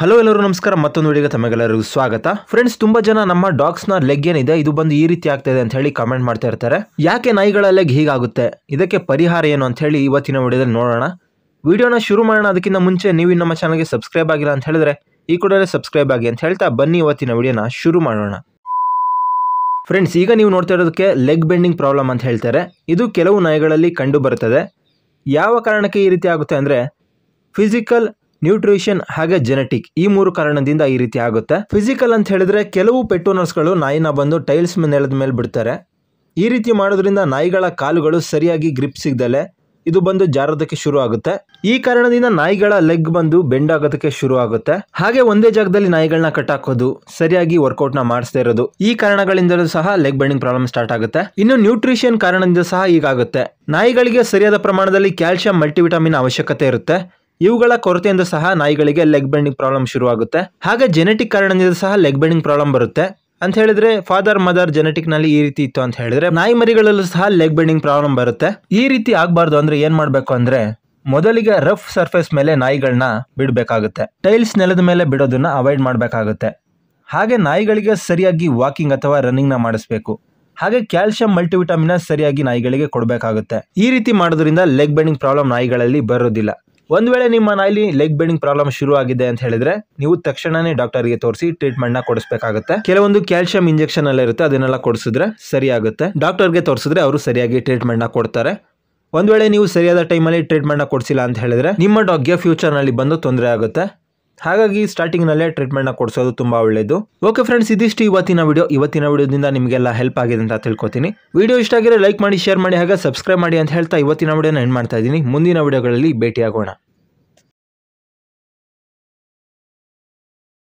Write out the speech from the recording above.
hello ಎಲ್ಲರೂ ನಮಸ್ಕಾರ ಮತ್ತೊಂದು ವಿಡಿಯೋಗೆ ತಮಗೆಲ್ಲರಿಗೂ ಸ್ವಾಗತ ಫ್ರೆಂಡ್ಸ್ ತುಂಬಾ ಜನ ನಮ್ಮ ಡಾಗ್ಸ್ ನ ಲೆಗ್ ಏನಿದೆ ಇದು ಬಂದು ಈ ರೀತಿ ಆಗ್ತಾ ಅಂತ ಹೇಳಿ ಕಮೆಂಟ್ ಮಾಡ್ತಾ ಇರ್ತಾರೆ ಯಾಕೆ ನಾಯಿಗಳ ಲೆಗ್ ಹೀಗಾಗುತ್ತೆ ಇದಕ್ಕೆ ಪರಿಹಾರ ಏನು ಅಂತ ಹೇಳಿ ಇವತ್ತಿನ ವಿಡಿಯೋದಲ್ಲಿ ನೋಡೋಣ ವಿಡಿಯೋನ ಶುರು ಮಾಡೋಣ ಅದಕ್ಕಿಂತ ಮುಂಚೆ ನೀವು ನಮ್ಮ ಚಾನಲ್ಗೆ ಸಬ್ಸ್ಕ್ರೈಬ್ ಆಗಿಲ್ಲ ಅಂತ ಹೇಳಿದ್ರೆ ಈ ಕೂಡಲೇ ಸಬ್ಸ್ಕ್ರೈಬ್ ಆಗಿ ಅಂತ ಹೇಳ್ತಾ ಬನ್ನಿ ಇವತ್ತಿನ ವಿಡಿಯೋನ ಶುರು ಮಾಡೋಣ ಫ್ರೆಂಡ್ಸ್ ಈಗ ನೀವು ನೋಡ್ತಾ ಇರೋದಕ್ಕೆ ಲೆಗ್ ಬೆಂಡಿಂಗ್ ಪ್ರಾಬ್ಲಮ್ ಅಂತ ಹೇಳ್ತಾರೆ ಇದು ಕೆಲವು ನಾಯಿಗಳಲ್ಲಿ ಕಂಡು ಯಾವ ಕಾರಣಕ್ಕೆ ಈ ರೀತಿ ಆಗುತ್ತೆ ಅಂದರೆ ಫಿಸಿಕಲ್ ನ್ಯೂಟ್ರಿಷನ್ ಹಾಗೆ ಜೆನೆಟಿಕ್ ಈ ಮೂರು ಕಾರಣದಿಂದ ಈ ರೀತಿ ಆಗುತ್ತೆ ಫಿಸಿಕಲ್ ಅಂತ ಹೇಳಿದ್ರೆ ಕೆಲವು ಗಳು ನಾಯಿನ ಬಂದು ಟೈಲ್ಸ್ ನೆಲದ ಮೇಲೆ ಬಿಡ್ತಾರೆ ಈ ರೀತಿ ಮಾಡೋದ್ರಿಂದ ನಾಯಿಗಳ ಕಾಲುಗಳು ಸರಿಯಾಗಿ ಗ್ರಿಪ್ ಸಿಗ್ದಲೆ ಇದು ಬಂದು ಜಾರೋದಕ್ಕೆ ಶುರು ಆಗುತ್ತೆ ಈ ಕಾರಣದಿಂದ ನಾಯಿಗಳ ಲೆಗ್ ಬಂದು ಬೆಂಡ್ ಆಗೋದಕ್ಕೆ ಶುರು ಆಗುತ್ತೆ ಹಾಗೆ ಒಂದೇ ಜಾಗದಲ್ಲಿ ನಾಯಿಗಳನ್ನ ಕಟ್ ಹಾಕೋದು ಸರಿಯಾಗಿ ವರ್ಕೌಟ್ ನ ಮಾಡಿಸ್ತಾ ಇರೋದು ಈ ಕಾರಣಗಳಿಂದಲೂ ಸಹ ಲೆಗ್ ಬೆಂಡಿಂಗ್ ಪ್ರಾಬ್ಲಮ್ ಸ್ಟಾರ್ಟ್ ಆಗುತ್ತೆ ಇನ್ನು ನ್ಯೂಟ್ರಿಷನ್ ಕಾರಣದಿಂದ ಸಹ ಈಗಾಗುತ್ತೆ ನಾಯಿಗಳಿಗೆ ಸರಿಯಾದ ಪ್ರಮಾಣದಲ್ಲಿ ಕ್ಯಾಲ್ಸಿಯಂ ಮಲ್ಟಿವಿಟಮಿನ್ ಅವಶ್ಯಕತೆ ಇರುತ್ತೆ ಇವುಗಳ ಕೊರತೆಯಿಂದ ಸಹ ನಾಯಿಗಳಿಗೆ ಲೆಗ್ ಬೆಂಡಿಂಗ್ ಪ್ರಾಬ್ಲಮ್ ಶುರುವಾಗುತ್ತೆ ಹಾಗೆ ಜೆನೆಟಿಕ್ ಕಾರಣದಿಂದ ಸಹ ಲೆಗ್ ಬೆಂಡಿಂಗ್ ಪ್ರಾಬ್ಲಮ್ ಬರುತ್ತೆ ಅಂತ ಹೇಳಿದ್ರೆ ಫಾದರ್ ಮದರ್ ಜೆನೆಟಿಕ್ ನಲ್ಲಿ ಈ ರೀತಿ ಇತ್ತು ಅಂತ ಹೇಳಿದ್ರೆ ನಾಯಿ ಮರಿಗಳಲ್ಲೂ ಸಹ ಲೆಗ್ ಬೆಂಡಿಂಗ್ ಪ್ರಾಬ್ಲಮ್ ಬರುತ್ತೆ ಈ ರೀತಿ ಆಗಬಾರ್ದು ಅಂದ್ರೆ ಏನ್ ಮಾಡಬೇಕು ಅಂದ್ರೆ ಮೊದಲಿಗೆ ರಫ್ ಸರ್ಫೇಸ್ ಮೇಲೆ ನಾಯಿಗಳನ್ನ ಬಿಡಬೇಕಾಗುತ್ತೆ ಟೈಲ್ಸ್ ನೆಲದ ಮೇಲೆ ಬಿಡೋದನ್ನ ಅವಾಯ್ಡ್ ಮಾಡಬೇಕಾಗುತ್ತೆ ಹಾಗೆ ನಾಯಿಗಳಿಗೆ ಸರಿಯಾಗಿ ವಾಕಿಂಗ್ ಅಥವಾ ರನ್ನಿಂಗ್ ನ ಮಾಡಿಸ್ಬೇಕು ಹಾಗೆ ಕ್ಯಾಲ್ಸಿಯಂ ಮಲ್ಟಿವಿಟಾಮಿನ್ ಸರಿಯಾಗಿ ನಾಯಿಗಳಿಗೆ ಕೊಡಬೇಕಾಗುತ್ತೆ ಈ ರೀತಿ ಮಾಡೋದ್ರಿಂದ ಲೆಗ್ ಬೆಂಡಿಂಗ್ ಪ್ರಾಬ್ಲಮ್ ನಾಯಿಗಳಲ್ಲಿ ಬರೋದಿಲ್ಲ ಒಂದು ವೇಳೆ ನಿಮ್ಮ ನಾಯಿಲಿ ಲೆಗ್ ಬೆಂಡಿಂಗ್ ಪ್ರಾಬ್ಲಮ್ ಶುರು ಆಗಿದೆ ಅಂತ ಹೇಳಿದ್ರೆ ನೀವು ತಕ್ಷಣನೇ ಡಾಕ್ಟರ್ಗೆ ತೋರಿಸಿ ಟ್ರೀಟ್ಮೆಂಟ್ನ ಕೊಡಿಸಬೇಕಾಗುತ್ತೆ ಕೆಲವೊಂದು ಕ್ಯಾಲ್ಸಿಯಂ ಇಂಜೆಕ್ಷನ್ ಎಲ್ಲ ಇರುತ್ತೆ ಅದನ್ನೆಲ್ಲ ಕೊಡಿಸಿದ್ರೆ ಸರಿಯಾಗುತ್ತೆ ಡಾಕ್ಟರ್ಗೆ ತೋರಿಸಿದ್ರೆ ಅವರು ಸರಿಯಾಗಿ ಟ್ರೀಟ್ಮೆಂಟ್ನ ಕೊಡ್ತಾರೆ ಒಂದ್ ವೇಳೆ ನೀವು ಸರಿಯಾದ ಟೈಮಲ್ಲಿ ಟ್ರೀಟ್ಮೆಂಟ್ನ ಕೊಡಿಸಿಲ್ಲ ಅಂತ ಹೇಳಿದ್ರೆ ನಿಮ್ಮ ಫ್ಯೂಚರ್ ಫ್ಯೂಚರ್ನಲ್ಲಿ ಬಂದು ತೊಂದರೆ ಆಗುತ್ತೆ ಹಾಗಾಗಿ ಸ್ಟಾರ್ಟಿಂಗ್ನಲ್ಲೇ ಟ್ರೀಟ್ಮೆಂಟ್ನ ಕೊಡಿಸೋದು ತುಂಬ ಒಳ್ಳೆಯದು ಓಕೆ ಫ್ರೆಂಡ್ಸ್ ಇದಿಷ್ಟು ಇವತ್ತಿನ ವಿಡಿಯೋ ಇವತ್ತಿನ ವಿಡಿಯೋದಿಂದ ನಿಮಗೆಲ್ಲ ಹೆಲ್ಪ್ ಆಗಿದೆ ಅಂತ ತಿಳ್ಕೊತೀನಿ ವಿಡಿಯೋ ಇಷ್ಟ ಆಗಿದ್ರೆ ಲೈಕ್ ಮಾಡಿ ಶೇರ್ ಮಾಡಿ ಹಾಗೆ ಸಬ್ಸ್ಕ್ರೈಬ್ ಮಾಡಿ ಅಂತ ಹೇಳ್ತಾ ಇವತ್ತಿನ ವಿಡಿಯೋನ ಎಂಡ್ ಮಾಡ್ತಾ ಇದ್ದೀನಿ ಮುಂದಿನ ವಿಡಿಯೋಗಳಲ್ಲಿ ಭೇಟಿಯಾಗೋಣ